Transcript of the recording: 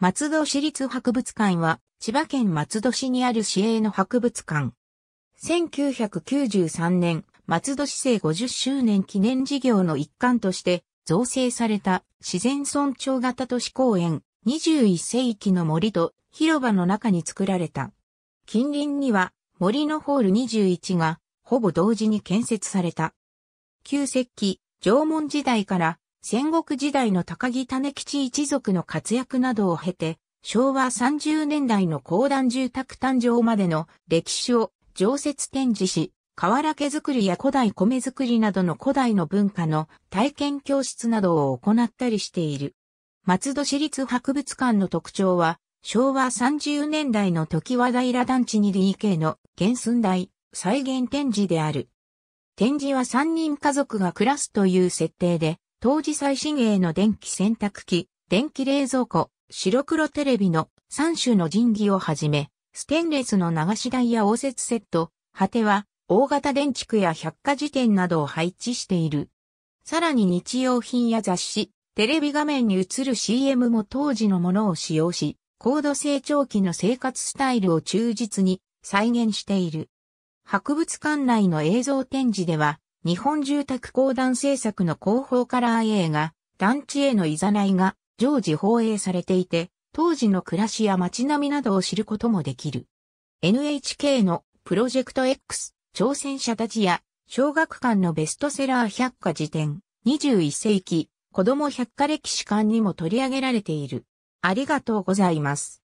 松戸市立博物館は、千葉県松戸市にある市営の博物館。1993年、松戸市政50周年記念事業の一環として、造成された自然村長型都市公園21世紀の森と広場の中に作られた。近隣には森のホール21がほぼ同時に建設された。旧石器、縄文時代から戦国時代の高木種吉一族の活躍などを経て、昭和30年代の公団住宅誕生までの歴史を常設展示し、河原家作りや古代米作りなどの古代の文化の体験教室などを行ったりしている。松戸市立博物館の特徴は、昭和30年代の時和平団地に d k の原寸大再現展示である。展示は3人家族が暮らすという設定で、当時最新鋭の電気洗濯機、電気冷蔵庫、白黒テレビの3種の神器をはじめ、ステンレスの流し台や応接セット、果ては大型電池区や百科事典などを配置している。さらに日用品や雑誌、テレビ画面に映る CM も当時のものを使用し、高度成長期の生活スタイルを忠実に再現している。博物館内の映像展示では、日本住宅公団政策の広報カラー映画、団地へのいざないが常時放映されていて、当時の暮らしや街並みなどを知ることもできる。NHK のプロジェクト X、挑戦者たちや、小学館のベストセラー百科辞典、21世紀、子供百科歴史館にも取り上げられている。ありがとうございます。